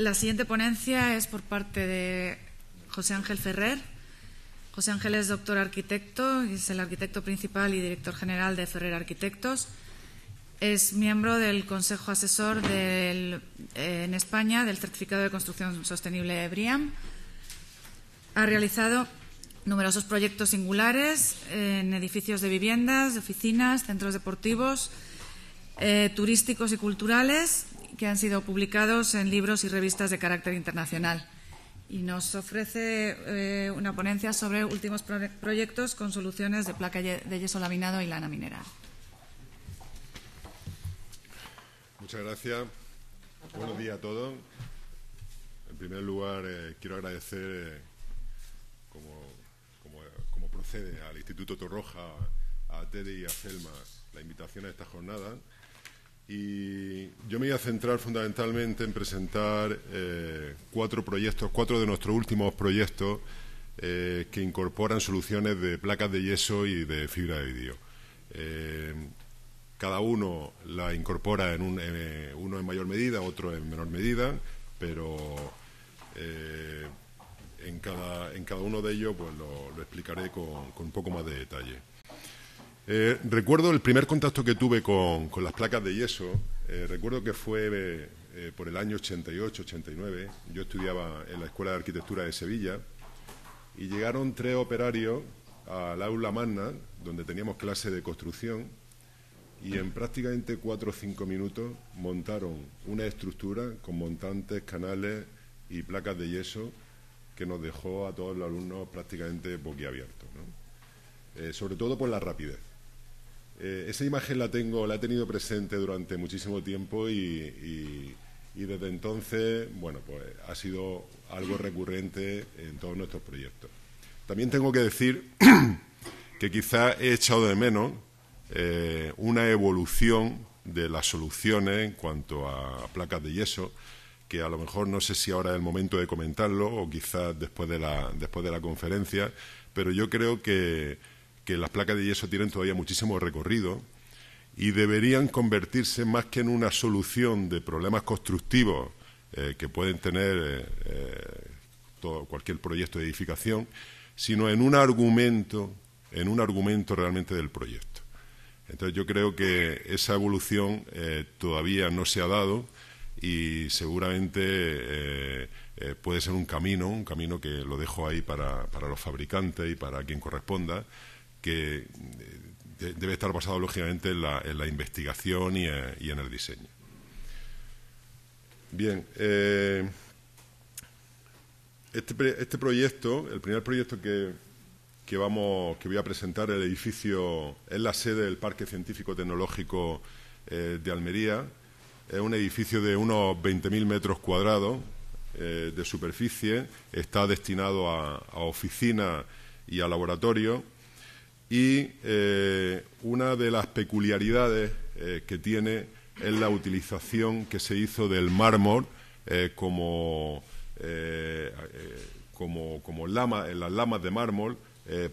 La siguiente ponencia es por parte de José Ángel Ferrer. José Ángel es doctor arquitecto, es el arquitecto principal y director general de Ferrer Arquitectos. Es miembro del Consejo Asesor eh, en España del Certificado de Construcción Sostenible de BRIAM. Ha realizado numerosos proyectos singulares en edificios de viviendas, oficinas, centros deportivos, eh, turísticos y culturales que han sido publicados en libros y revistas de carácter internacional. Y nos ofrece eh, una ponencia sobre últimos proyectos con soluciones de placa de yeso laminado y lana mineral. Muchas gracias. Buenos días a todos. En primer lugar, eh, quiero agradecer, eh, como, como, procede, al Instituto Torroja, a Teddy y a Selma la invitación a esta jornada y yo me voy a centrar fundamentalmente en presentar eh, cuatro proyectos, cuatro de nuestros últimos proyectos eh, que incorporan soluciones de placas de yeso y de fibra de vidrio. Eh, cada uno la incorpora en, uno en mayor medida, otro en menor medida, pero en cada, uno de ellos pues lo, explicaré con un poco más de detalle. Eh, recuerdo el primer contacto que tuve con, las placas de yeso, eh, recuerdo que fue eh, por el año 88-89, yo estudiaba en la Escuela de Arquitectura de Sevilla y llegaron tres operarios al aula magna, donde teníamos clase de construcción, y en prácticamente cuatro o cinco minutos montaron una estructura con montantes, canales y placas de yeso que nos dejó a todos los alumnos prácticamente boquiabiertos, sobre todo por la rapidez. Eh, esa imagen la tengo, la he tenido presente durante muchísimo tiempo y, desde entonces, bueno, pues ha sido algo recurrente en todos nuestros proyectos. También tengo que decir que quizá he echado de menos eh, una evolución de las soluciones en cuanto a placas de yeso, que a lo mejor no sé si ahora es el momento de comentarlo o quizás después de la, después de la conferencia, pero yo creo que que las placas de yeso tienen todavía muchísimo recorrido y deberían convertirse más que en una solución de problemas constructivos eh, que pueden tener eh, eh, cualquier proyecto de edificación, sino en un argumento, en un argumento realmente del proyecto. Entonces yo creo que esa evolución todavía no se ha dado y seguramente puede ser un camino, un camino que lo dejo ahí para los fabricantes y para quien corresponda, que eh, debe estar basado lógicamente en la, investigación eh, y, en, el diseño. Bien, eh, este, este, proyecto, el primer proyecto que, vamos, que voy a presentar, el edificio, es la sede del Parque Científico Tecnológico de Almería. Es un edificio de unos 20.000 metros cuadrados de superficie. Está destinado a, oficina y a laboratorio y eh, una de las peculiaridades eh, que tiene es la utilización que se hizo del mármol eh, como, como, lama, en las lamas de mármol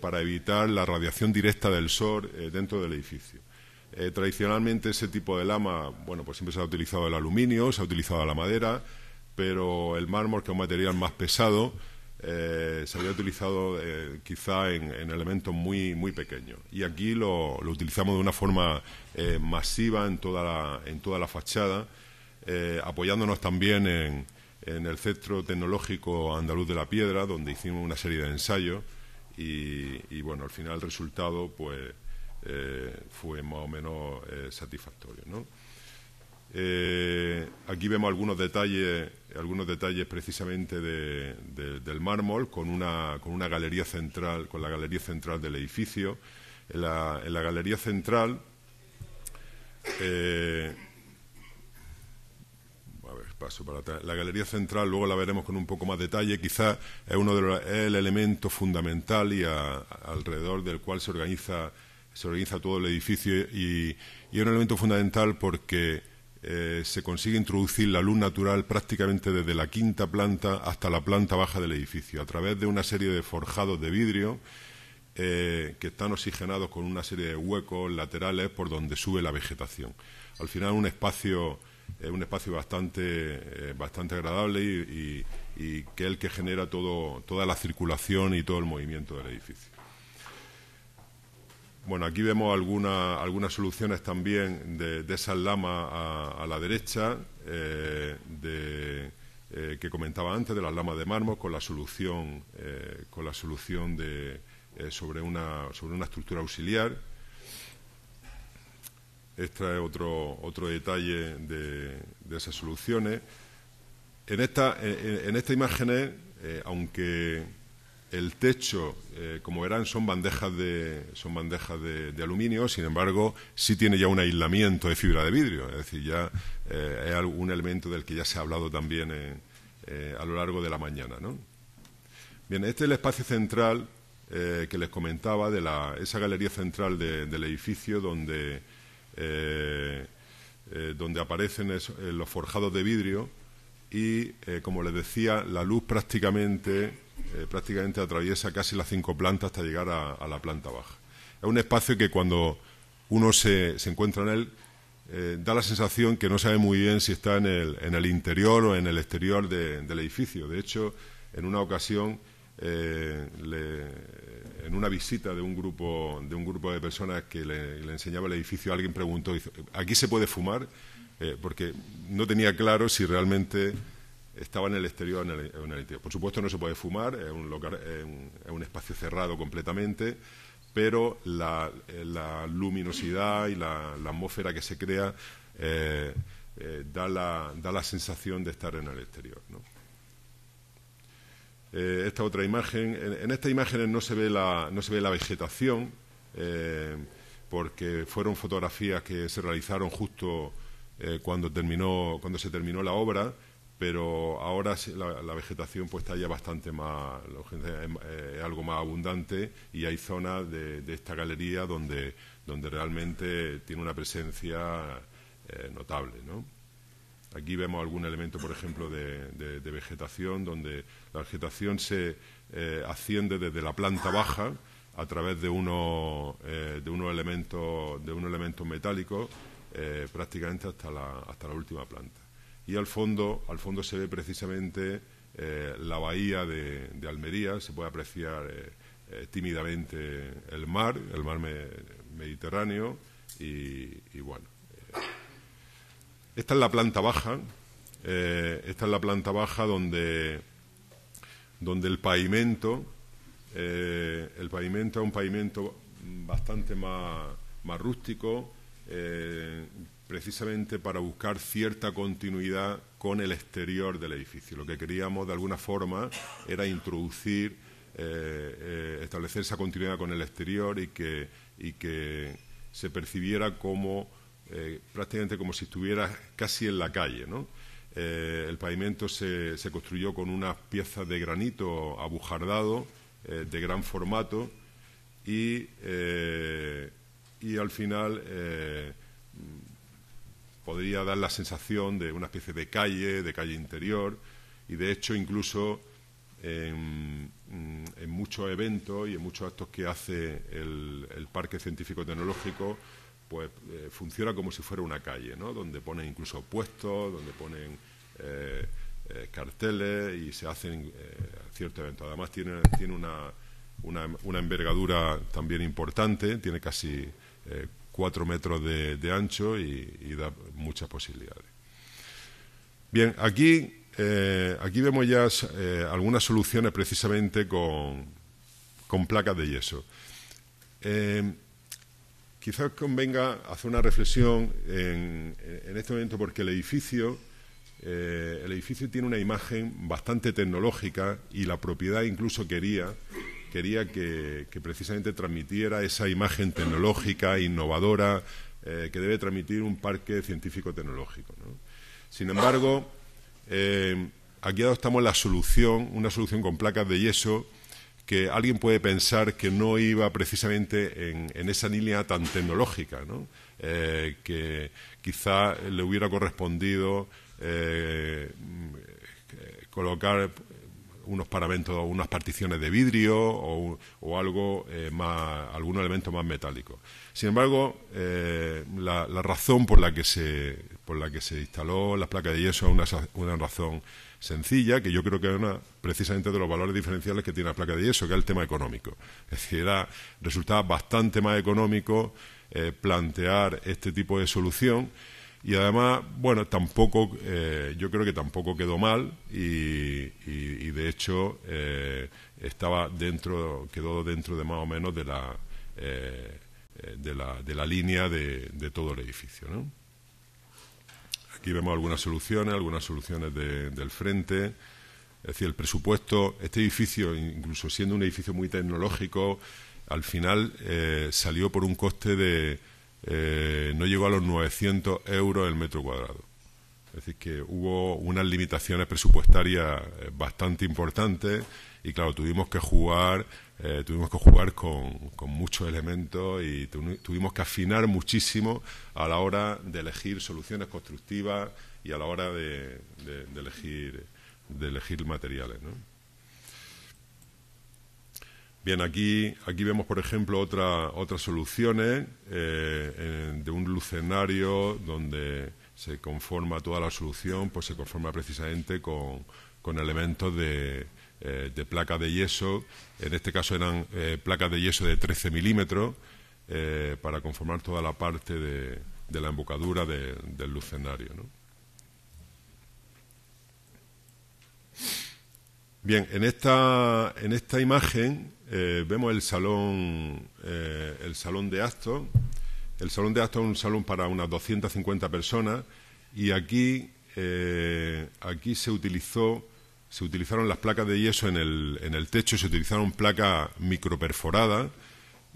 para evitar la radiación directa del sol dentro del edificio. tradicionalmente ese tipo de lama, bueno, pues siempre se ha utilizado el aluminio, se ha utilizado la madera, pero el mármol, que es un material más pesado, eh, se había utilizado eh, quizá en, elementos muy, muy pequeños. Y aquí lo, utilizamos de una forma eh, masiva en toda la, en toda la fachada, apoyándonos también en, el Centro Tecnológico Andaluz de la Piedra, donde hicimos una serie de ensayos y, bueno, al final el resultado pues, fue más o menos satisfactorio. aquí vemos algunos detalles algunos detalles precisamente del mármol con una, con una galería central, con la galería central del edificio. En la, galería central, eh, a ver, paso para La galería central luego la veremos con un poco más de detalle. ...quizá es uno de los, el elemento fundamental y alrededor del cual se organiza, se organiza todo el edificio y, y es un elemento fundamental porque eh, se consigue introducir la luz natural prácticamente desde la quinta planta hasta la planta baja del edificio, a través de una serie de forjados de vidrio eh, que están oxigenados con una serie de huecos laterales por donde sube la vegetación. Al final un espacio, un espacio bastante, eh, bastante agradable y, que es el que genera toda la circulación y todo el movimiento del edificio. Bueno, aquí vemos algunas soluciones también de, de esas lamas a, la derecha, eh, eh, que comentaba antes, de las lamas de mármol, con la solución, eh, con la solución de, sobre, una, sobre una estructura auxiliar. Este es otro, otro detalle de, esas soluciones. En, esta, en, en estas imágenes, aunque el techo, eh, como verán, son bandejas, de, son bandejas de, aluminio, sin embargo, sí tiene ya un aislamiento de fibra de vidrio, es decir, ya eh, es un elemento del que ya se ha hablado también eh, a lo largo de la mañana. ¿no? Bien, este es el espacio central que les comentaba, de la, esa galería central del edificio donde, donde aparecen los forjados de vidrio y, como les decía, la luz prácticamente eh, prácticamente atraviesa casi las cinco plantas hasta llegar a, la planta baja. Es un espacio que cuando uno se, se encuentra en él, eh, da la sensación que no sabe muy bien si está en el, en el interior o en el exterior del edificio. De hecho, en una ocasión, eh, en una visita de un grupo de, un grupo de personas que le, enseñaba el edificio, alguien preguntó, ¿aquí se puede fumar? porque no tenía claro si realmente estaba en el exterior, en el, Por supuesto no se puede fumar, es un, espacio cerrado completamente, pero la, eh, luminosidad y la, atmósfera que se crea eh, eh, da, la, sensación de estar en el exterior. esta otra imagen, en, en, estas imágenes no se ve la, no se ve la vegetación, porque fueron fotografías que se realizaron justo cuando, terminó, cuando se terminó la obra pero ahora la, vegetación pues está ya bastante más es, eh, eh, algo más abundante y hay zonas de, esta galería donde realmente tiene una presencia eh, notable aquí vemos algún elemento por ejemplo de, vegetación donde la vegetación se asciende desde la planta baja a través de uno de unos elementos de metálicos prácticamente hasta la hasta la última planta y al fondo, al fondo se ve precisamente eh, la bahía de, Almería, se puede apreciar eh, eh, tímidamente el mar, el mar Mediterráneo y, bueno. Esta es la planta baja, esta es la planta baja donde, donde el pavimento, el pavimento es un pavimento bastante más, más rústico, precisamente para buscar cierta continuidad con el exterior del edificio. Lo que queríamos, de alguna forma, era introducir, eh, eh, establecer esa continuidad con el exterior y que, que se percibiera como eh, prácticamente como si estuviera casi en la calle. el pavimento se, construyó con unas piezas de granito abujardado de gran formato y, y al final podría dar la sensación de una especie de calle, de calle interior, y de hecho incluso en, mm, muchos eventos y en muchos actos que hace el, Parque Científico Tecnológico, pues eh, funciona como si fuera una calle, ¿no? Donde ponen incluso puestos, donde ponen eh, eh, carteles y se hacen ciertos eventos. Además tiene, una, envergadura también importante, tiene casi ...cuatro metros de, ancho y, da muchas posibilidades. Bien, aquí, eh, aquí vemos ya eh, algunas soluciones precisamente con, placas de yeso. Eh, quizás convenga hacer una reflexión en, en este momento porque el edificio, el edificio tiene una imagen bastante tecnológica y la propiedad incluso quería quería que, precisamente transmitiera esa imagen tecnológica, innovadora, eh, que debe transmitir un parque científico-tecnológico. Sin embargo, eh, aquí adoptamos la solución, una solución con placas de yeso, que alguien puede pensar que no iba precisamente en, esa línea tan tecnológica, eh, que quizá le hubiera correspondido colocar unos paramentos, unas particiones de vidrio o, algo eh, algún elemento más metálico. Sin embargo, eh, la, razón por la que se, por la que se instaló las placas de yeso es una, razón sencilla, que yo creo que es precisamente de los valores diferenciales que tiene la placa de yeso, que es el tema económico. Es decir, era, resultaba bastante más económico eh, plantear este tipo de solución y además, bueno, tampoco, eh, yo creo que tampoco quedó mal y, de hecho eh, estaba dentro, quedó dentro de más o menos de la, eh, de la, de la línea de, de, todo el edificio. Aquí vemos algunas soluciones, algunas soluciones del frente. Es decir, el presupuesto, este edificio, incluso siendo un edificio muy tecnológico, al final salió por un coste de eh, no llegó a los 900 euros el metro cuadrado. Es decir, que hubo unas limitaciones presupuestarias eh, bastante importantes y claro, tuvimos que jugar, eh, tuvimos que jugar con, muchos elementos y tuvimos que afinar muchísimo a la hora de elegir soluciones constructivas y a la hora de, de, elegir de elegir materiales. Bien, aquí, aquí vemos, por ejemplo, otra, otras soluciones eh, de un lucenario donde se conforma toda la solución, pues se conforma precisamente con, elementos eh, de, placa de yeso. En este caso eran eh, placas de yeso de 13 milímetros para conformar toda la parte de, la embocadura del lucenario. Bien, en esta, en esta imagen eh, vemos el salón, eh, el salón de actos. El salón de actos es un salón para unas 250 personas y aquí, eh, aquí se utilizó se utilizaron las placas de yeso en el, en el techo, se utilizaron placas microperforadas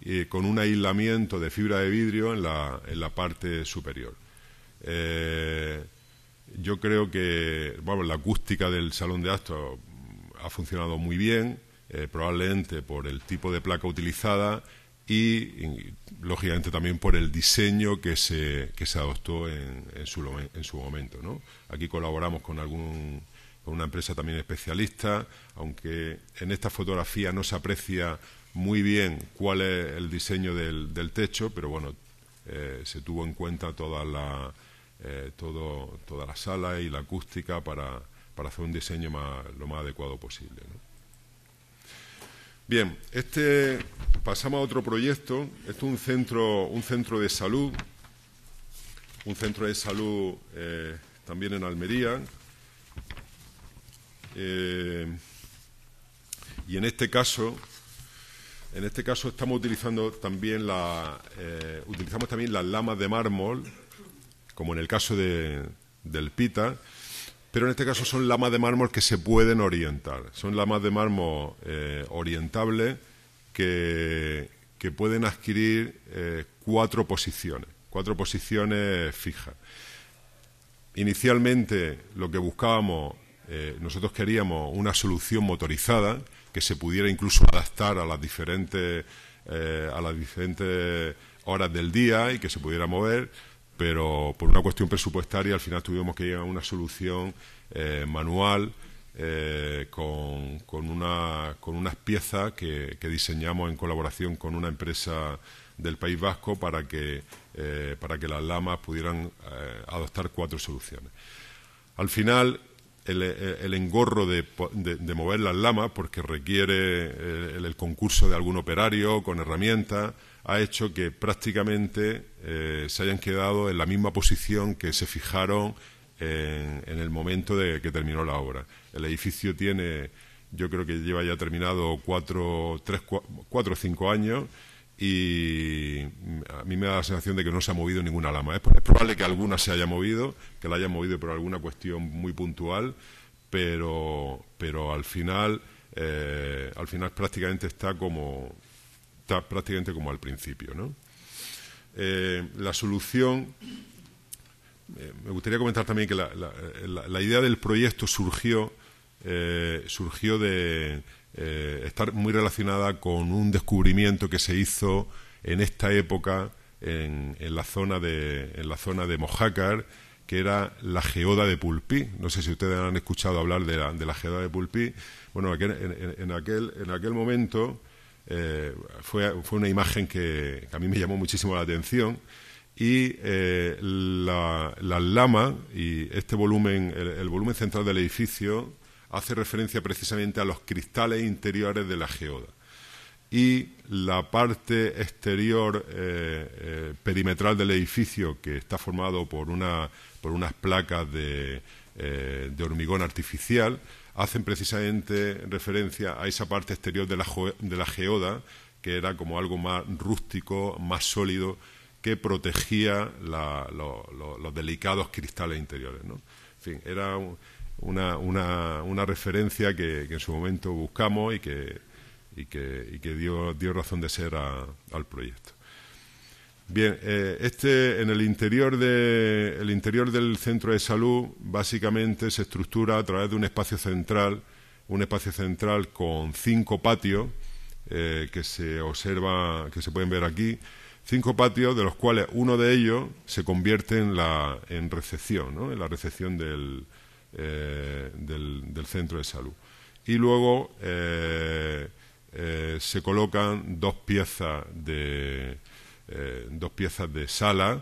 eh, con un aislamiento de fibra de vidrio en la, en la parte superior. yo creo que bueno, la acústica del salón de actos ha funcionado muy bien, eh, probablemente por el tipo de placa utilizada y, lógicamente también por el diseño que se, que se adoptó en, su, en su momento. Aquí colaboramos con algún con una empresa también especialista, aunque en esta fotografía no se aprecia muy bien cuál es el diseño del, del techo, pero bueno, eh, se tuvo en cuenta toda la, eh, todo, toda la sala y la acústica para, para hacer un diseño lo más adecuado posible. Bien, este, pasamos a otro proyecto. es un centro, un centro de salud, un centro de salud eh, también en Almería. Eh, y en este caso, en este caso estamos utilizando también la, eh, utilizamos también las lamas de mármol, como en el caso de, del Pita, pero en este caso son lamas de mármol que se pueden orientar. Son lamas de mármol eh, orientables que, pueden adquirir eh, cuatro posiciones, cuatro posiciones fijas. Inicialmente lo que buscábamos, eh, nosotros queríamos una solución motorizada que se pudiera incluso adaptar a las diferentes, a las diferentes horas del día y que se pudiera mover pero por una cuestión presupuestaria al final tuvimos que llegar a una solución eh, manual eh, con, con, una, unas piezas que, diseñamos en colaboración con una empresa del País Vasco para que, eh, para que las lamas pudieran adoptar cuatro soluciones. Al final, el, engorro de, mover las lamas, porque requiere el concurso de algún operario con herramientas, ha hecho que prácticamente eh, se hayan quedado en la misma posición que se fijaron en, el momento de que terminó la obra. El edificio tiene, yo creo que lleva ya terminado cuatro, tres, cuatro o cinco años y a mí me da la sensación de que no se ha movido ninguna lama. Es, probable que alguna se haya movido, que la hayan movido por alguna cuestión muy puntual, pero, al final... Eh, al final prácticamente está como, prácticamente como al principio. ¿no? Eh, la solución, eh, me gustaría comentar también que la, idea del proyecto surgió, eh, surgió de estar muy relacionada con un descubrimiento que se hizo en esta época en, la, zona de, en la zona de Mojácar, que era la geoda de Pulpí. No sé si ustedes han escuchado hablar de la, de la geoda de Pulpí. Bueno, en aquel, en aquel momento eh, fue, fue, una imagen que, a mí me llamó muchísimo la atención y eh, las la, lama y este volumen, el, volumen central del edificio hace referencia precisamente a los cristales interiores de la geoda y la parte exterior eh, perimetral del edificio que está formado por, una, por unas placas de, de hormigón artificial hacen precisamente referencia a esa parte exterior de la, geoda, que era como algo más rústico, más sólido, que protegía los delicados cristales interiores. En fin, era una, referencia que, en su momento buscamos y que, dio, razón de ser al proyecto. Bien, eh, este, en el interior, de, interior del centro de salud básicamente se estructura a través de un espacio central, un espacio central con cinco patios eh, que se observa, que se pueden ver aquí, cinco patios de los cuales uno de ellos se convierte en la en recepción, en la recepción eh, del, centro de salud. Y luego se colocan dos piezas de eh, dos piezas de sala,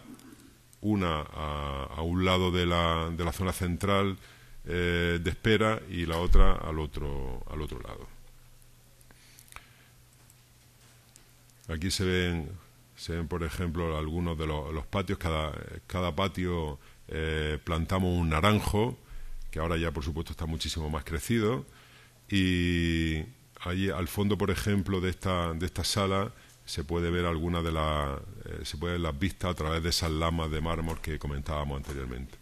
una a, un lado de la, de la zona central eh, de espera y la otra al otro, al otro lado. Aquí se ven, se ven por ejemplo, algunos de los, patios. Cada, patio eh, plantamos un naranjo, que ahora ya, por supuesto, está muchísimo más crecido. Y allí al fondo, por ejemplo, de esta, de esta sala se puede ver alguna de las eh, se las vistas a través de esas lamas de mármol que comentábamos anteriormente.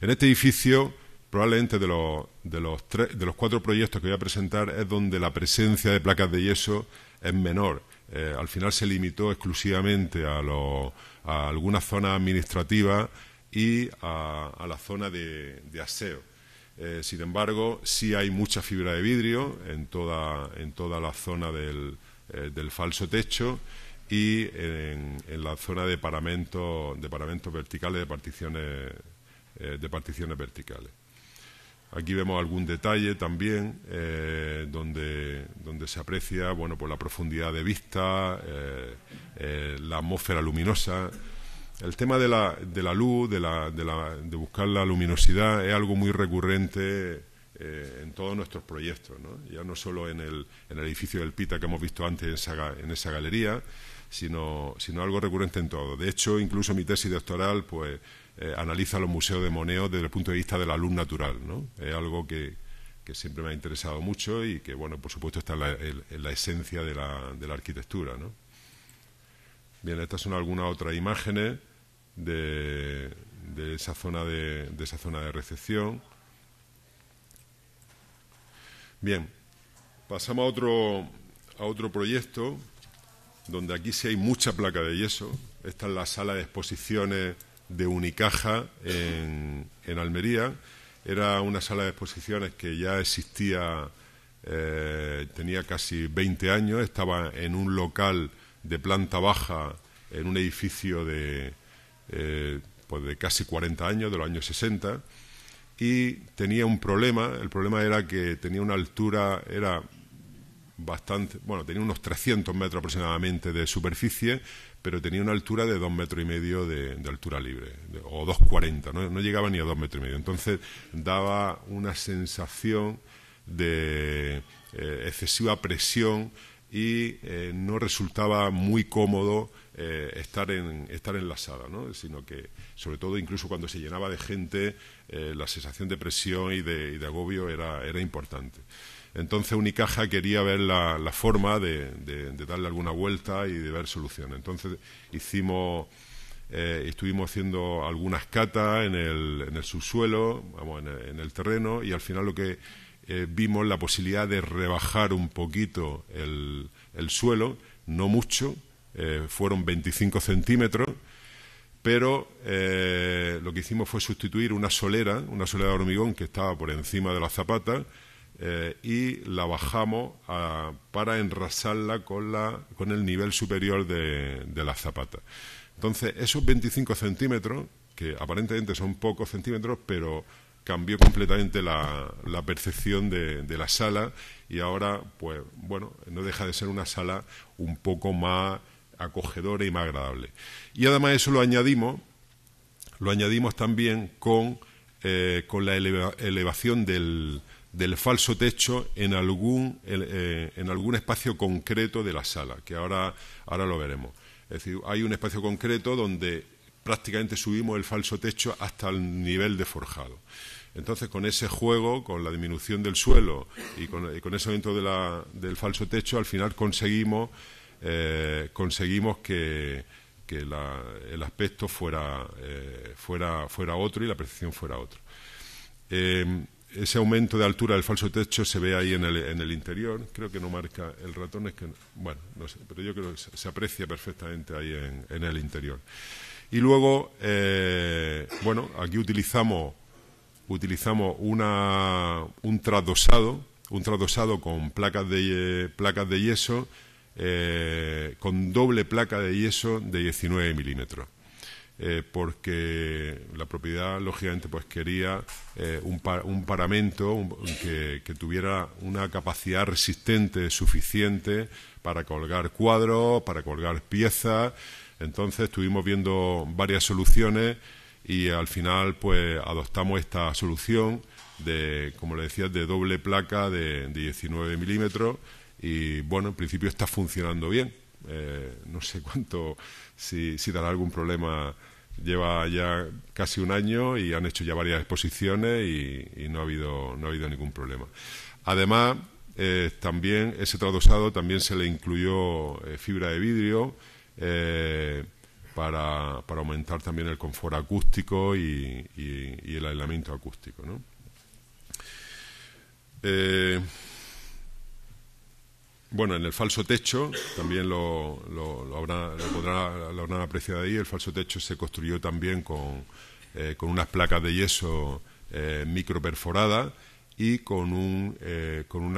En este edificio, probablemente de los, de los, cuatro proyectos que voy a presentar, es donde la presencia de placas de yeso es menor. Eh, al final se limitó exclusivamente a, a algunas zonas administrativas y a, la zona de, aseo. Eh, sin embargo, sí hay mucha fibra de vidrio en toda, en toda la zona del, eh, del falso techo y en, la zona de paramentos, de paramentos verticales, de particiones, eh, de particiones verticales. Aquí vemos algún detalle también eh, donde, donde, se aprecia bueno, pues la profundidad de vista, la atmósfera luminosa. El tema de la, de la luz, de, la, de buscar la luminosidad, es algo muy recurrente eh, en todos nuestros proyectos, ya no solo en el, en el, edificio del PITA que hemos visto antes en esa, galería, sino, algo recurrente en todo. De hecho, incluso mi tesis doctoral pues, eh, analiza los museos de Moneo desde el punto de vista de la luz natural. Es algo que, siempre me ha interesado mucho y que, bueno, por supuesto está en la, esencia de la, de la arquitectura. Bien, estas son algunas otras imágenes de, de, esa zona de, de esa zona de recepción. Bien, pasamos a otro, a otro proyecto donde aquí sí hay mucha placa de yeso. Esta es la sala de exposiciones de Unicaja en, Almería. Era una sala de exposiciones que ya existía, eh, tenía casi 20 años, estaba en un local de planta baja en un edificio de, eh, pues de casi 40 años, de los años 60 y tenía un problema. El problema era que tenía una altura, era bastante, bueno, tenía unos 300 metros aproximadamente de superficie, pero tenía una altura de dos metros y medio de, altura libre, o 2,40, ¿no? no llegaba ni a dos metros y medio. Entonces daba una sensación de eh, excesiva presión y eh, no resultaba muy cómodo eh, estar, en, estar sala ¿no? sino que, sobre todo, incluso cuando se llenaba de gente, eh, la sensación de presión y de, agobio era, importante. Entonces Unicaja quería ver la, forma de, darle alguna vuelta y de ver soluciones. Entonces hicimos, eh, estuvimos haciendo algunas catas en el, en el subsuelo, vamos, en el, terreno, y al final lo que vimos la posibilidad de rebajar un poquito el, suelo, no mucho, eh, fueron 25 centímetros, pero eh, lo que hicimos fue sustituir una solera, una solera de hormigón que estaba por encima de la zapata, eh, y la bajamos para enrasarla con, la, con el nivel superior de, de la zapata. Entonces, esos 25 centímetros, que aparentemente son pocos centímetros, pero cambió completamente la, percepción de, de, la sala y ahora, pues bueno, no deja de ser una sala un poco más acogedora y más agradable. Y además eso lo añadimos, lo añadimos también con, eh, la elevación del, falso techo en algún, eh, en algún espacio concreto de la sala, que ahora, ahora lo veremos. Es decir, hay un espacio concreto donde prácticamente subimos el falso techo hasta el nivel de forjado. Entonces, con ese juego, con la disminución del suelo y con, ese aumento del falso techo, al final conseguimos eh, conseguimos que, el aspecto eh, fuera, fuera, otro y la percepción fuera otro eh, ese aumento de altura del falso techo se ve ahí en el, en el interior. Creo que no marca el ratón, es que, bueno, no sé, pero yo creo que se aprecia perfectamente ahí en, el interior. Y luego, bueno, aquí utilizamos, utilizamos una, un trasdosado un trasdosado con placas de, placas de yeso eh, con doble placa de yeso de 19 milímetros. Eh, porque la propiedad, lógicamente, pues, quería eh, un, paramento que, que, tuviera una capacidad resistente suficiente para colgar cuadros, para colgar piezas. Entonces estuvimos viendo varias soluciones y al final pues adoptamos esta solución de, como le decía, de doble placa de, 19 milímetros y bueno, en principio está funcionando bien. Eh, no sé cuánto, si, dará algún problema. Lleva ya casi un año y han hecho ya varias exposiciones y, no, ha habido, no ha habido ningún problema. Además, eh, también ese tradosado también se le incluyó eh, fibra de vidrio para, aumentar también el confort acústico y, y el aislamiento acústico. ¿no? Eh, bueno, en el falso techo, también lo, habrá, habrán apreciado ahí, el falso techo se construyó también con, eh, unas placas de yeso eh, microperforadas y con un, con,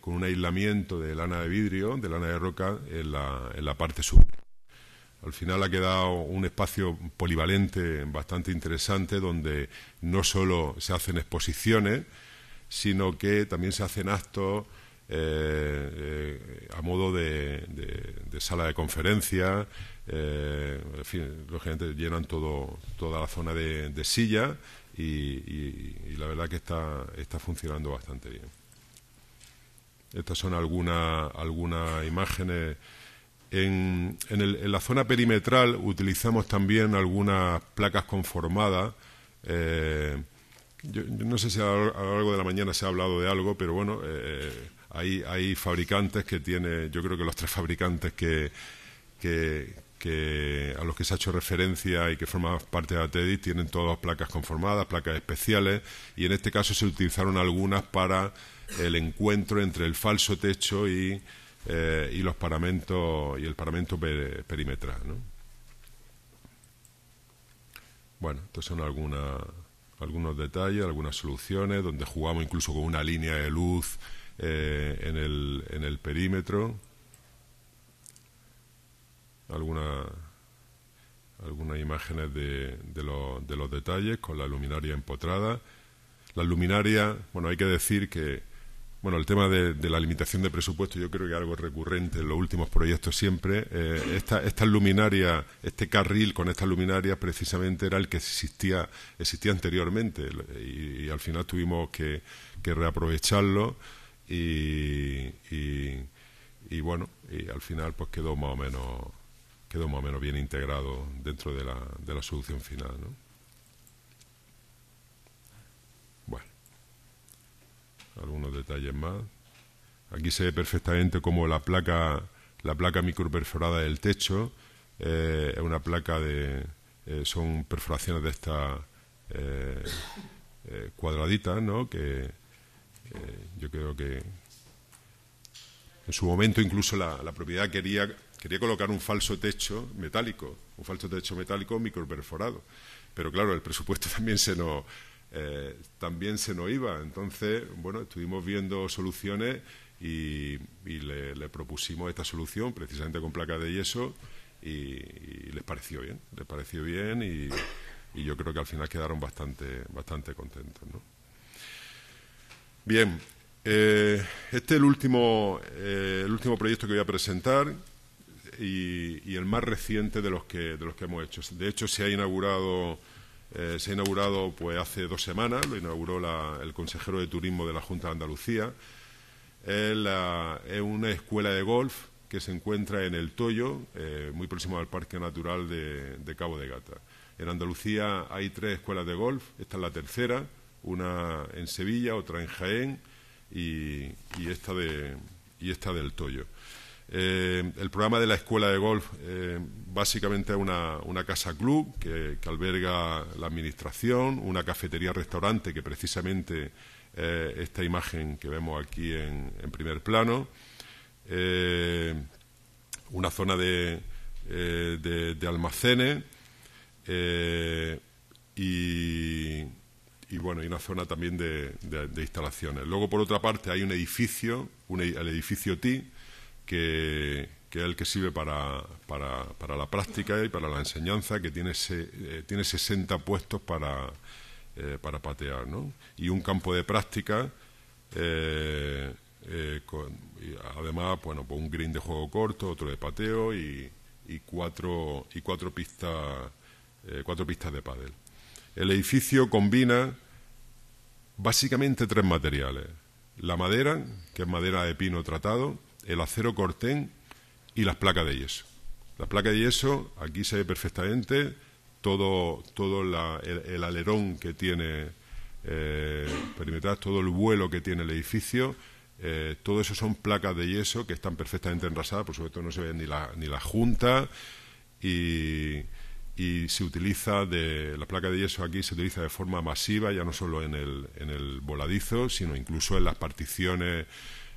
con un aislamiento de lana de vidrio, de lana de roca, en la, en la parte sur. Al final ha quedado un espacio polivalente bastante interesante donde no solo se hacen exposiciones, sino que también se hacen actos eh, eh, a modo de, sala de conferencia, eh, en fin, lógicamente llenan todo, toda la zona de, silla y, la verdad que está, funcionando bastante bien. Estas son algunas imágenes. en, la zona perimetral utilizamos también algunas placas conformadas yo, no sé si a, lo largo de la mañana se ha hablado de algo, pero bueno, eh, eh, hay, fabricantes que tiene, yo creo que los tres fabricantes que, a los que se ha hecho referencia y que forman parte de la tienen todas placas conformadas, placas especiales, y en este caso se utilizaron algunas para el encuentro entre el falso techo y, eh, los paramentos y el paramento perimetral. ¿no? Bueno, entonces son algunas algunos detalles, algunas soluciones, donde jugamos incluso con una línea de luz eh, en, el, en el perímetro, algunas algunas imágenes de, de, los, detalles con la luminaria empotrada. La luminaria, bueno, hay que decir que bueno, el tema de, la limitación de presupuesto yo creo que es algo recurrente en los últimos proyectos siempre. Eh, esta, luminaria, este carril con estas luminarias precisamente era el que existía, existía anteriormente y, al final tuvimos que, reaprovecharlo y, bueno, y al final pues quedó más o menos, quedó más o menos bien integrado dentro de la, de la solución final, ¿no? algunos detalles más. Aquí se ve perfectamente cómo la placa, la placa microperforada del techo eh, es una placa de... Eh, son perforaciones de esta eh, eh cuadraditas, ¿no? Que yo creo que en su momento incluso la, la propiedad quería, quería colocar un falso techo metálico, un falso techo metálico microperforado. Pero claro, el presupuesto también se nos, eh, también se nos iba. Entonces, bueno, estuvimos viendo soluciones y, le, propusimos esta solución, precisamente con placas de yeso, y, les pareció bien, les pareció bien y, yo creo que al final quedaron bastante, bastante contentos. Bien, eh, este es el último, eh, el último proyecto que voy a presentar. Y, el más reciente de los que de los que hemos hecho. De hecho, se ha inaugurado eh, se ha inaugurado pues, hace dos semanas, lo inauguró el consejero de turismo de la Junta de Andalucía. Es, una escuela de golf que se encuentra en El Toyo, eh, muy próximo al Parque Natural de, Cabo de Gata. En Andalucía hay tres escuelas de golf, esta es la tercera, una en Sevilla, otra en Jaén y, esta, de, y esta del Toyo. Eh, el programa de la escuela de golf eh, básicamente es una, casa club que, alberga la administración, una cafetería restaurante que precisamente eh, esta imagen que vemos aquí en, primer plano, una zona de, de, almacenes y, bueno, y una zona también de, instalaciones. Luego, por otra parte, hay un edificio, el edificio T que, es el que sirve para, la práctica y para la enseñanza, que tiene, eh, tiene 60 puestos para, eh, para patear, ¿no? Y un campo de práctica, eh, además, bueno, pues un green de juego corto, otro de pateo y, y cuatro, y cuatro, pistas, cuatro pistas de pádel. El edificio combina básicamente tres materiales. La madera, que es madera de pino tratado, el acero cortén y las placas de yeso. Las placas de yeso, aquí se ve perfectamente todo, todo el, alerón que tiene eh, todo el vuelo que tiene el edificio, eh, todo eso son placas de yeso que están perfectamente enrasadas, por supuesto no se ve ni la, ni la junta y, se utiliza de la placa de yeso aquí se utiliza de forma masiva, ya no solo en el, en el voladizo, sino incluso en las particiones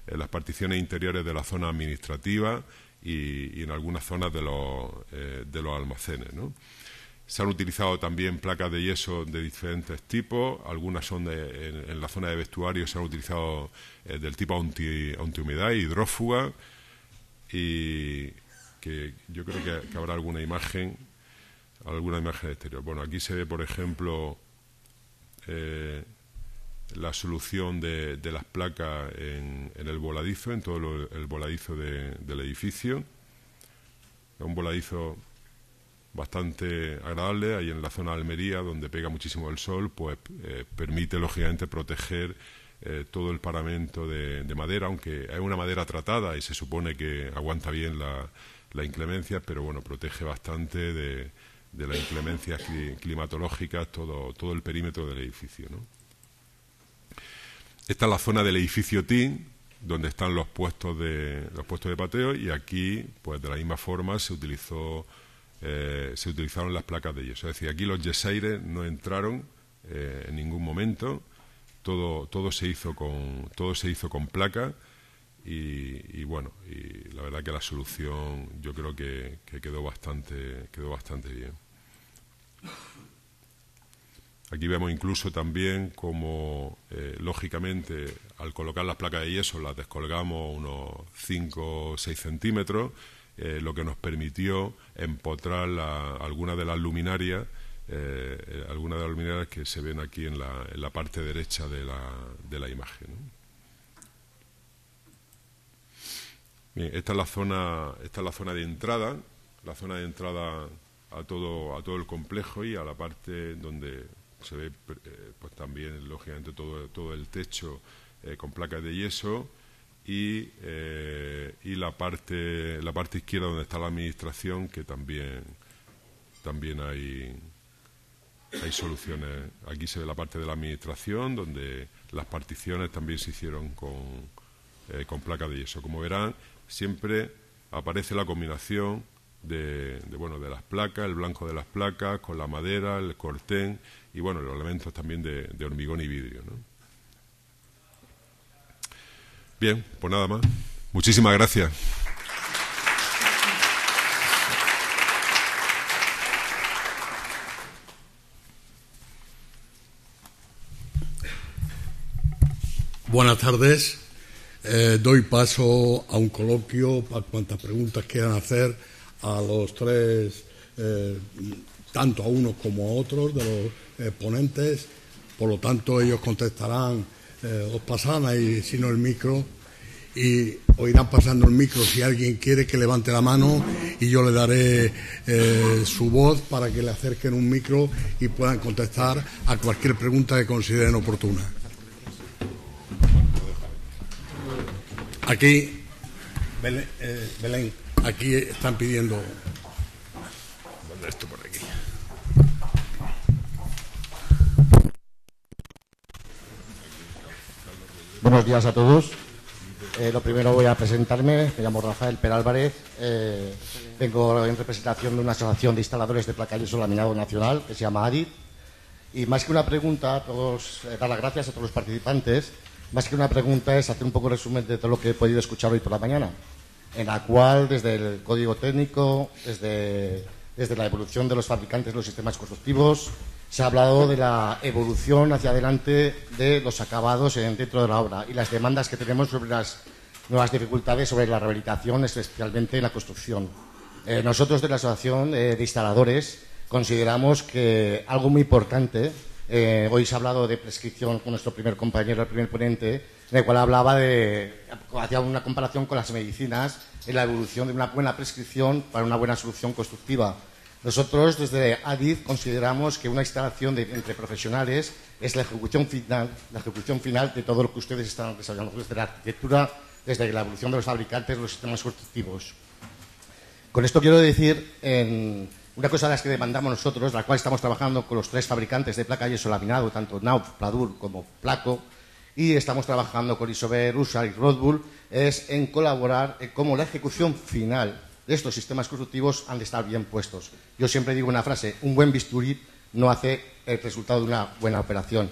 en las particiones interiores de la zona administrativa y, en algunas zonas de los, eh, de los almacenes. Se han utilizado también placas de yeso de diferentes tipos, algunas son de, en, la zona de vestuario se han utilizado eh, del tipo anti, antihumedad, hidrófuga, y que yo creo que, habrá alguna imagen, alguna imagen exterior. Bueno, aquí se ve, por ejemplo, eh, la solución de, las placas en, el voladizo, en todo el voladizo del edificio. Es un voladizo bastante agradable, ahí en la zona de Almería, donde pega muchísimo el sol, pues eh, permite lógicamente proteger eh, todo el paramento de, madera, aunque es una madera tratada y se supone que aguanta bien la, inclemencia, pero bueno, protege bastante de, las inclemencias climatológicas todo, todo el perímetro del edificio, ¿no? Esta es la zona del edificio TIN, donde están los puestos de, los puestos de pateo, y aquí, pues de la misma forma, se utilizó eh, se utilizaron las placas de ellos. Es decir, aquí los yesaires no entraron eh, en ningún momento. Todo, todo se hizo con todo se hizo con placa y, bueno y la verdad que la solución yo creo que, quedó bastante quedó bastante bien Aquí vemos incluso también como, eh, lógicamente, al colocar las placas de yeso las descolgamos unos 5 o 6 centímetros, eh, lo que nos permitió empotrar algunas de las luminarias, eh, algunas de las luminarias que se ven aquí en la, parte derecha de la, imagen. esta es la zona, esta es la zona de entrada, la zona de entrada a todo, a todo el complejo y a la parte donde se ve eh, pues también lógicamente todo, el techo eh, con placas de yeso eh, y, la parte la parte izquierda donde está la administración que también también hay hay soluciones aquí se ve la parte de la administración donde las particiones también se hicieron con con placas de yeso como verán siempre aparece la combinación bueno de las placas, el blanco de las placas, con la madera, el cortén y bueno, los elementos también de, hormigón y vidrio. Bien, pues nada más. Muchísimas gracias. Buenas tardes. Eh, doy paso a un coloquio, para cuantas preguntas quieran hacer a los tres eh, tanto a unos como a otros de los ponentes, por lo tanto ellos contestarán, o eh, os pasan ahí, si no el micro, y oirán pasando el micro si alguien quiere que levante la mano y yo le daré eh, su voz para que le acerquen un micro y puedan contestar a cualquier pregunta que consideren oportuna. Aquí, eh, Belén, aquí están pidiendo Buenos días a todos. Eh, lo primero voy a presentarme. Me llamo Rafael Perálvarez. Tengo eh, vengo en representación de una asociación de instaladores de placa de laminado nacional que se llama ADIT. Y más que una pregunta, a todos, eh, dar las gracias a todos los participantes. Más que una pregunta es hacer un poco resumen de todo lo que he podido escuchar hoy por la mañana, en la cual desde el código técnico, desde, desde la evolución de los fabricantes de los sistemas constructivos, se ha hablado de la evolución hacia adelante de los acabados dentro de la obra y las demandas que tenemos sobre las nuevas dificultades sobre la rehabilitación, especialmente en la construcción. Eh, nosotros de la Asociación eh, de Instaladores consideramos que algo muy importante, eh, hoy se ha hablado de prescripción con nuestro primer compañero, el primer ponente, en el cual hablaba de, hacía una comparación con las medicinas en la evolución de una buena prescripción para una buena solución constructiva. Nosotros desde ADIF consideramos que una instalación entre profesionales es la ejecución final, la ejecución final de todo lo que ustedes están desarrollando desde la arquitectura, desde la evolución de los fabricantes, los sistemas constructivos. Con esto quiero decir una cosa a las que demandamos nosotros, la cual estamos trabajando con los tres fabricantes de placa yeso laminado, tanto Nauf, Pladur como Placo, y estamos trabajando con Isover, USA y Rodbull, es en colaborar en eh, cómo la ejecución final estos sistemas constructivos han de estar bien puestos. Yo siempre digo una frase, un buen bisturí no hace el resultado de una buena operación.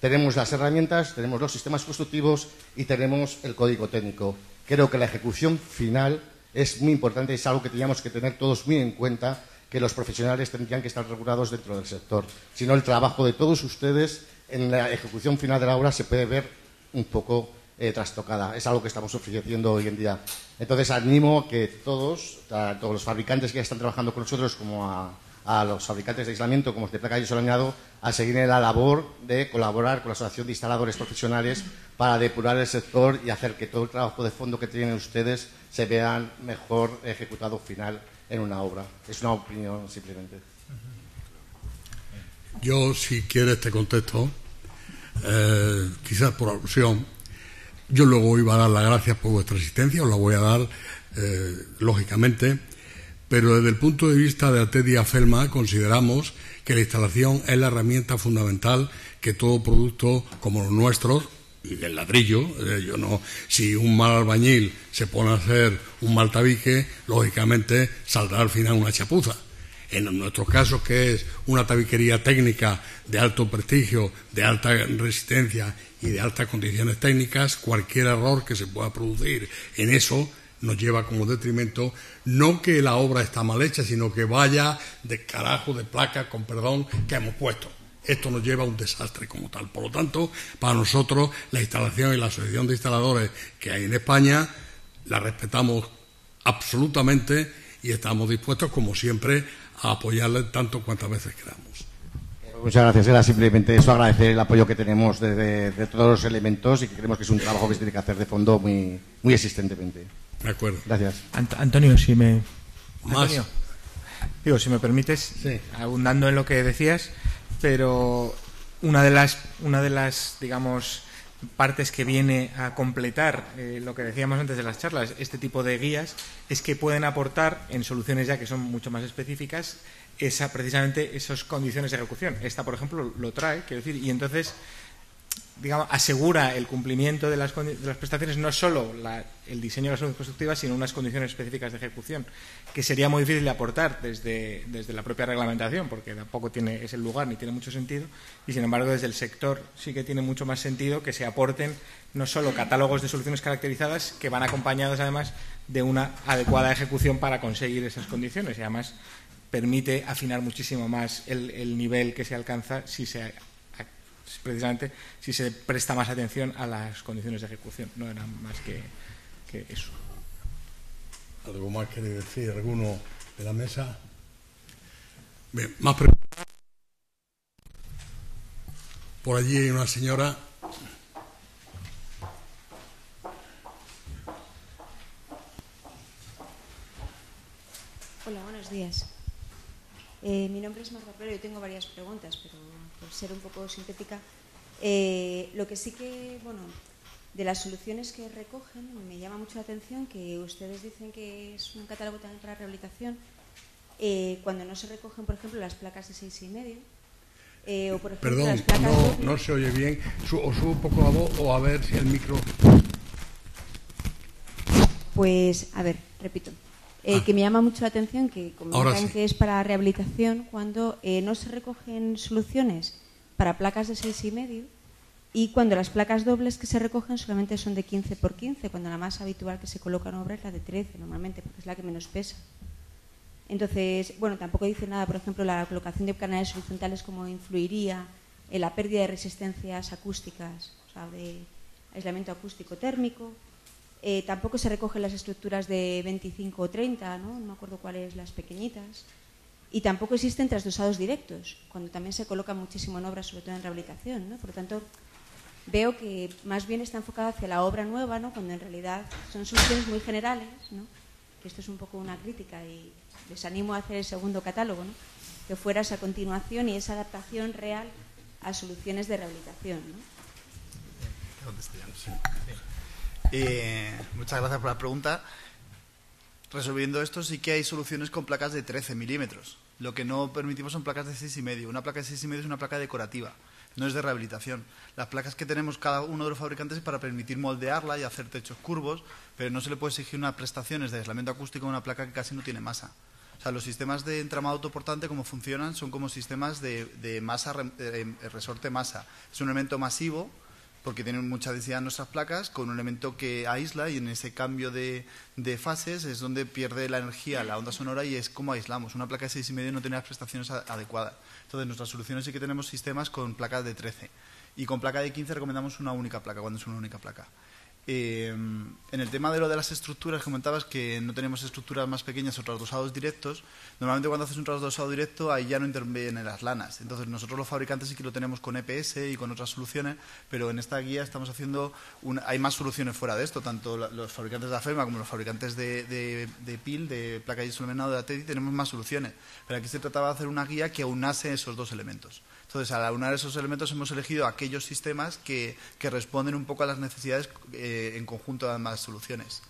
Tenemos las herramientas, tenemos los sistemas constructivos y tenemos el código técnico. Creo que la ejecución final es muy importante, es algo que teníamos que tener todos muy en cuenta, que los profesionales tendrían que estar regulados dentro del sector. Si no, el trabajo de todos ustedes en la ejecución final de la obra se puede ver un poco eh, trastocada. Es algo que estamos ofreciendo hoy en día. Entonces animo a que todos, tanto los fabricantes que están trabajando con nosotros como a, los fabricantes de aislamiento, como este de placa y añado, a seguir en la labor de colaborar con la Asociación de Instaladores Profesionales para depurar el sector y hacer que todo el trabajo de fondo que tienen ustedes se vea mejor ejecutado final en una obra. Es una opinión simplemente. Yo, si quiero este contexto... Eh, quizás por alusión. Yo luego iba a dar las gracias por vuestra asistencia, os la voy a dar, eh, lógicamente, pero desde el punto de vista de Atedia Felma consideramos que la instalación es la herramienta fundamental que todo producto como los nuestros, y del ladrillo, eh, yo no, si un mal albañil se pone a hacer un mal tabique, lógicamente saldrá al final una chapuza en nuestro caso que es una tabiquería técnica de alto prestigio, de alta resistencia y de altas condiciones técnicas, cualquier error que se pueda producir en eso nos lleva como detrimento, no que la obra está mal hecha, sino que vaya de carajo, de placa, con perdón, que hemos puesto. Esto nos lleva a un desastre como tal. Por lo tanto, para nosotros, la instalación y la asociación de instaladores que hay en España, la respetamos absolutamente y estamos dispuestos, como siempre, a apoyarle tanto cuantas veces queramos. Muchas gracias. Era simplemente eso, agradecer el apoyo que tenemos desde de todos los elementos y que creemos que es un trabajo que se tiene que hacer de fondo muy, muy existentemente. De acuerdo. Gracias. Antonio, si me. Antonio, digo, si me permites, sí. abundando en lo que decías, pero una de las, una de las digamos, partes que viene a completar eh, lo que decíamos antes de las charlas, este tipo de guías, es que pueden aportar en soluciones ya que son mucho más específicas esa, precisamente esas condiciones de ejecución. Esta, por ejemplo, lo trae, quiero decir, y entonces digamos, asegura el cumplimiento de las, prestaciones no solo el diseño de las soluciones constructivas, sino unas condiciones específicas de ejecución, que sería muy difícil de aportar desde, la propia reglamentación, porque tampoco tiene, es el lugar ni tiene mucho sentido, y sin embargo desde el sector sí que tiene mucho más sentido que se aporten no solo catálogos de soluciones caracterizadas, que van acompañados además de una adecuada ejecución para conseguir esas condiciones, y además permite afinar muchísimo más el, el nivel que se alcanza si se pues, precisamente si se presta más atención a las condiciones de ejecución. No era más que, eso. ¿Algo más quiere decir alguno de la mesa? Bien, más preguntas. Por allí hay una señora. Hola, buenos días. Eh, mi nombre es Marta Pérez yo tengo varias preguntas, pero por ser un poco sintética, eh, lo que sí que, bueno, de las soluciones que recogen, me llama mucho la atención que ustedes dicen que es un catálogo también para rehabilitación, eh, cuando no se recogen, por ejemplo, las placas de seis y medio. Eh, o por ejemplo, Perdón, las placas no, no, se oye bien. o subo un poco la voz o a ver si el micro. Pues, a ver, repito. Ah. que me llama mucho la atención, que comentan que es para rehabilitación, cuando eh, no se recogen soluciones para placas de seis y medio y cuando las placas dobles que se recogen solamente son de 15 por 15, cuando la más habitual que se coloca en obra es la de 13 normalmente, porque es la que menos pesa. Entonces, bueno, tampoco dice nada, por ejemplo, la colocación de canales horizontales cómo influiría en la pérdida de resistencias acústicas, o sea, de aislamiento acústico térmico. Eh, tampoco se recogen las estructuras de 25 o 30, ¿no? no me acuerdo cuáles las pequeñitas. Y tampoco existen trasdosados directos, cuando también se coloca muchísimo en obras, sobre todo en rehabilitación. ¿no? Por lo tanto, veo que más bien está enfocado hacia la obra nueva, ¿no? cuando en realidad son soluciones muy generales, ¿no? que esto es un poco una crítica y les animo a hacer el segundo catálogo, ¿no? que fuera esa continuación y esa adaptación real a soluciones de rehabilitación. ¿no? Eh, muchas gracias por la pregunta. Resolviendo esto, sí que hay soluciones con placas de 13 milímetros. Lo que no permitimos son placas de 6,5. Una placa de 6,5 es una placa decorativa, no es de rehabilitación. Las placas que tenemos cada uno de los fabricantes es para permitir moldearla y hacer techos curvos, pero no se le puede exigir unas prestaciones de aislamiento acústico a una placa que casi no tiene masa. O sea, los sistemas de entramado autoportante, como funcionan, son como sistemas de, masa, de eh, eh, resorte masa. Es un elemento masivo porque tienen mucha densidad nuestras placas, con un elemento que aísla y en ese cambio de, fases es donde pierde la energía la onda sonora y es como aislamos. Una placa de 6,5 no tiene las prestaciones adecuadas. Entonces, nuestras soluciones es que tenemos sistemas con placas de 13 y con placa de 15 recomendamos una única placa, cuando es una única placa. Eh, en el tema de lo de las estructuras, comentabas que no tenemos estructuras más pequeñas o trasdosados directos. Normalmente cuando haces un trasdosado directo, ahí ya no intervienen las lanas. Entonces nosotros los fabricantes sí que lo tenemos con EPS y con otras soluciones, pero en esta guía estamos haciendo... hay más soluciones fuera de esto, tanto los fabricantes de AFEMA como los fabricantes de, de, de PIL, de placa de de tenemos más soluciones. Pero aquí se trataba de hacer una guía que aunase esos dos elementos. Entonces, al aunar esos elementos hemos elegido aquellos sistemas que, responden un poco a las necesidades eh, en conjunto de ambas soluciones.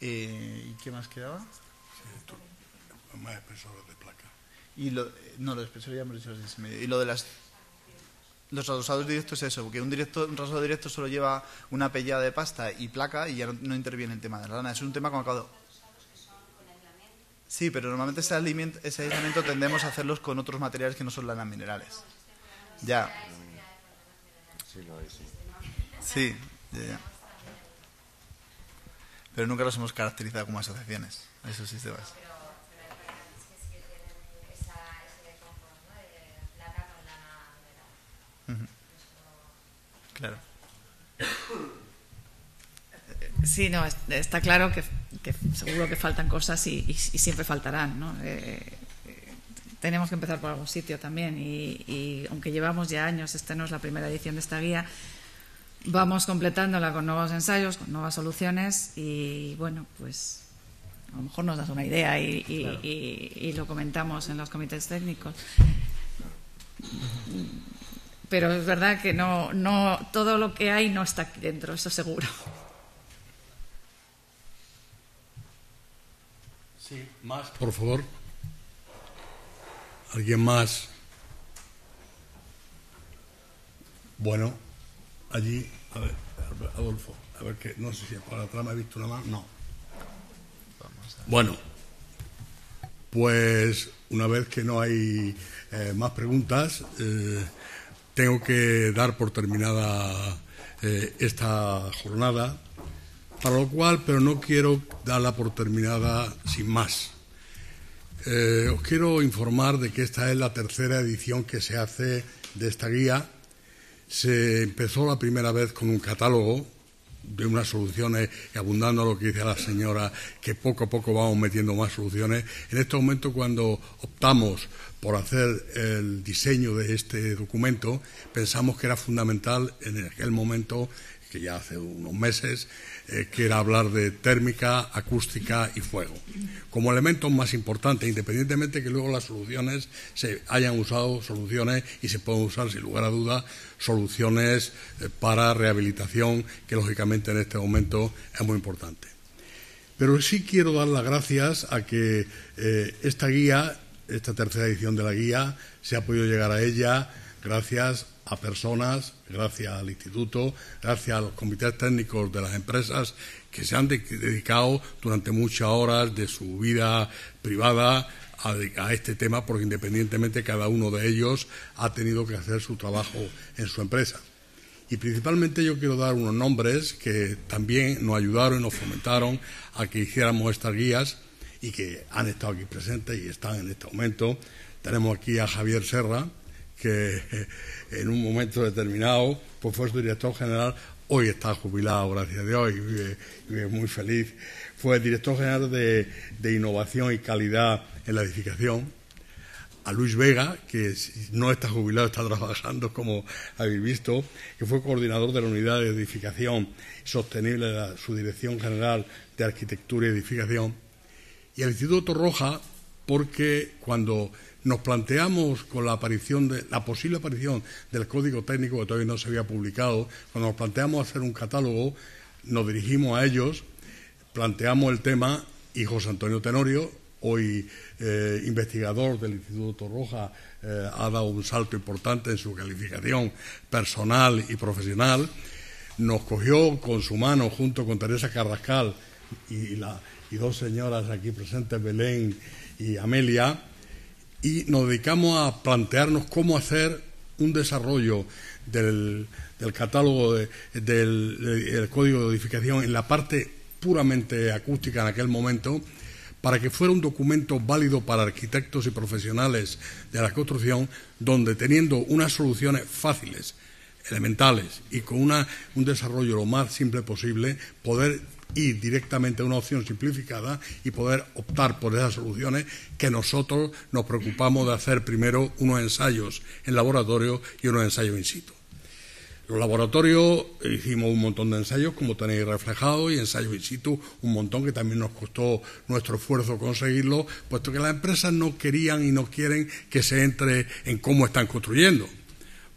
Eh, ¿Y qué más quedaba? más de placa. Y no, los espesores ya hemos dicho. Y lo de las los rasados directos es eso, porque un, directo, un rasado directo solo lleva una pellada de pasta y placa y ya no, interviene el tema de la lana. Es un tema acabado. Sí, pero normalmente ese, alimento, ese aislamiento tendemos a hacerlos con otros materiales que no son lana minerales. Ya. Sí, lo sí. Sí, Pero nunca los hemos caracterizado como asociaciones, esos sistemas. Claro. Sí, no, está claro que, seguro que faltan cosas y, siempre faltarán, ¿no? Eh, eh, tenemos que empezar por algún sitio también y, aunque llevamos ya años, esta no es la primera edición de esta guía, vamos completándola con nuevos ensayos, con nuevas soluciones y bueno, pues a lo mejor nos das una idea y, lo comentamos en los comités técnicos. Pero es verdad que no, no, todo lo que hay no está aquí dentro, eso seguro. Sí, más, por favor. ¿Alguien más? Bueno, allí, a ver, Adolfo, a ver que no sé si para atrás me he visto una mano, no. Bueno, pues una vez que no hay eh, más preguntas, eh, tengo que dar por terminada eh, esta jornada para lo cual, pero no quiero darla por terminada sin más. Eh, os quiero informar de que esta es la tercera edición que se hace de esta guía. Se empezó la primera vez con un catálogo de unas soluciones, y abundando a lo que dice la señora, que poco a poco vamos metiendo más soluciones. En este momento, cuando optamos por hacer el diseño de este documento, pensamos que era fundamental en aquel momento que ya hace unos meses, eh, que era hablar de térmica, acústica y fuego, como elementos más importantes, independientemente de que luego las soluciones se hayan usado soluciones y se puedan usar, sin lugar a duda, soluciones eh, para rehabilitación, que lógicamente en este momento es muy importante. Pero sí quiero dar las gracias a que eh, esta guía, esta tercera edición de la guía, se ha podido llegar a ella gracias a personas, gracias al instituto, gracias a los comités técnicos de las empresas que se han dedicado durante muchas horas de su vida privada a, a, este tema, porque independientemente cada uno de ellos ha tenido que hacer su trabajo en su empresa. Y principalmente yo quiero dar unos nombres que también nos ayudaron y nos fomentaron a que hiciéramos estas guías y que han estado aquí presentes y están en este momento. Tenemos aquí a Javier Serra, que en un momento determinado pues fue su director general, hoy está jubilado, gracias a Dios, y, vive muy feliz. Fue director general de, Innovación y Calidad en la Edificación, a Luis Vega, que no está jubilado, está trabajando, como habéis visto, que fue coordinador de la unidad de edificación sostenible de su dirección General de Arquitectura y Edificación, y al Instituto Roja, porque cuando nos planteamos con la posible aparición del código técnico que todavía no se había publicado, cuando nos planteamos hacer un catálogo, nos dirigimos a ellos, planteamos el tema y José Antonio Tenorio, hoy eh, investigador del Instituto Torroja, eh, ha dado un salto importante en su calificación personal y profesional. Nos cogió con su mano junto con Teresa Carrascal y, y dos señoras aquí presentes, Belén y Amelia, y nos dedicamos a plantearnos cómo hacer un desarrollo del, catálogo del, código de edificación en la parte puramente acústica en aquel momento para que fuera un documento válido para arquitectos y profesionales de la construcción, donde teniendo unas soluciones fáciles, elementales y con una, un desarrollo lo más simple posible, poder ir directamente a una opción simplificada y poder optar por esas soluciones que nosotros nos preocupamos de hacer primero unos ensayos en laboratorio y unos ensayos in situ. Los laboratorios eh, hicimos un montón de ensayos, como tenéis reflejado, y ensayos in situ, un montón que también nos costó nuestro esfuerzo conseguirlo, puesto que las empresas no querían y no quieren que se entre en cómo están construyendo.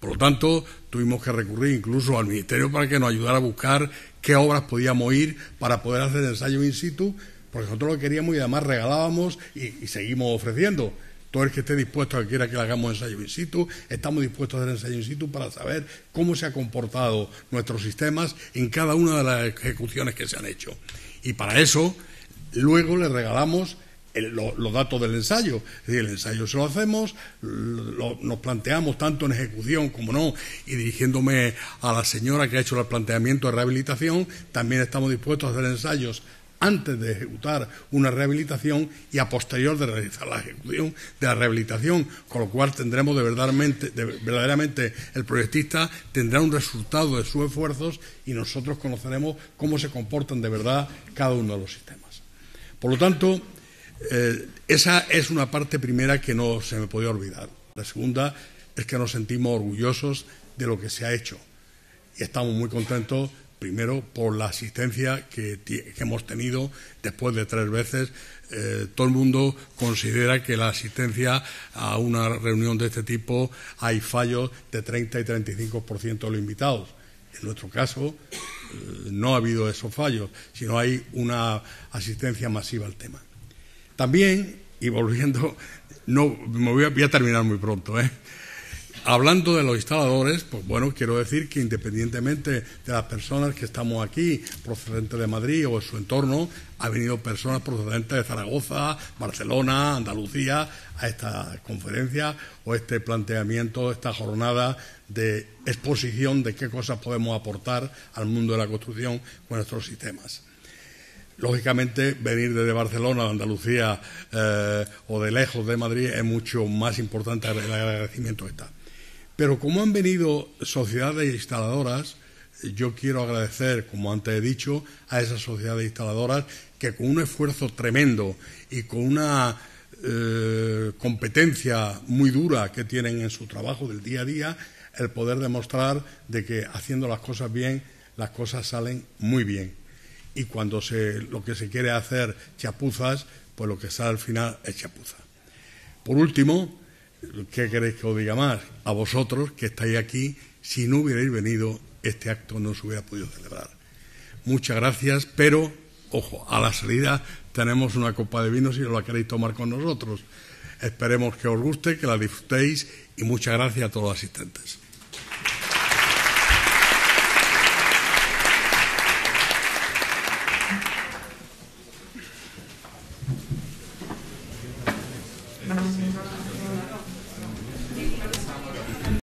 Por lo tanto, tuvimos que recurrir incluso al Ministerio para que nos ayudara a buscar qué obras podíamos ir para poder hacer ensayo in situ, porque nosotros lo queríamos y además regalábamos y, seguimos ofreciendo. Todo el que esté dispuesto a que quiera que le hagamos ensayo in situ, estamos dispuestos a hacer ensayo in situ para saber cómo se han comportado nuestros sistemas en cada una de las ejecuciones que se han hecho. Y para eso, luego le regalamos los datos del ensayo. Es decir, el ensayo se lo hacemos, nos planteamos tanto en ejecución como no, y dirigiéndome a la señora que ha hecho el planteamiento de rehabilitación, también estamos dispuestos a hacer ensayos antes de ejecutar una rehabilitación y a posterior de realizar la ejecución de la rehabilitación, con lo cual tendremos de verdaderamente, verdaderamente el proyectista tendrá un resultado de sus esfuerzos y nosotros conoceremos cómo se comportan de verdad cada uno de los sistemas. Por lo tanto, eh, esa es una parte primera que no se me podía olvidar. La segunda es que nos sentimos orgullosos de lo que se ha hecho y estamos muy contentos, primero, por la asistencia que, hemos tenido después de tres veces. Eh, todo el mundo considera que la asistencia a una reunión de este tipo hay fallos de 30 y 35% de los invitados. En nuestro caso, eh, no ha habido esos fallos, sino hay una asistencia masiva al tema. También, y volviendo, no, me voy a, terminar muy pronto, ¿eh? Hablando de los instaladores, pues bueno, quiero decir que independientemente de las personas que estamos aquí, procedentes de Madrid o de su entorno, han venido personas procedentes de Zaragoza, Barcelona, Andalucía, a esta conferencia o este planteamiento, esta jornada de exposición de qué cosas podemos aportar al mundo de la construcción con nuestros sistemas. Lógicamente, venir desde Barcelona, Andalucía eh, o de lejos de Madrid es mucho más importante el agradecimiento está. Pero como han venido sociedades instaladoras, yo quiero agradecer, como antes he dicho, a esas sociedades instaladoras que con un esfuerzo tremendo y con una eh, competencia muy dura que tienen en su trabajo del día a día, el poder demostrar de que haciendo las cosas bien, las cosas salen muy bien y cuando se, lo que se quiere hacer chapuzas, pues lo que sale al final es chapuza. Por último, ¿qué queréis que os diga más? A vosotros que estáis aquí, si no hubierais venido, este acto no se hubiera podido celebrar. Muchas gracias, pero ojo, a la salida tenemos una copa de vino si la queréis tomar con nosotros. Esperemos que os guste, que la disfrutéis y muchas gracias a todos los asistentes.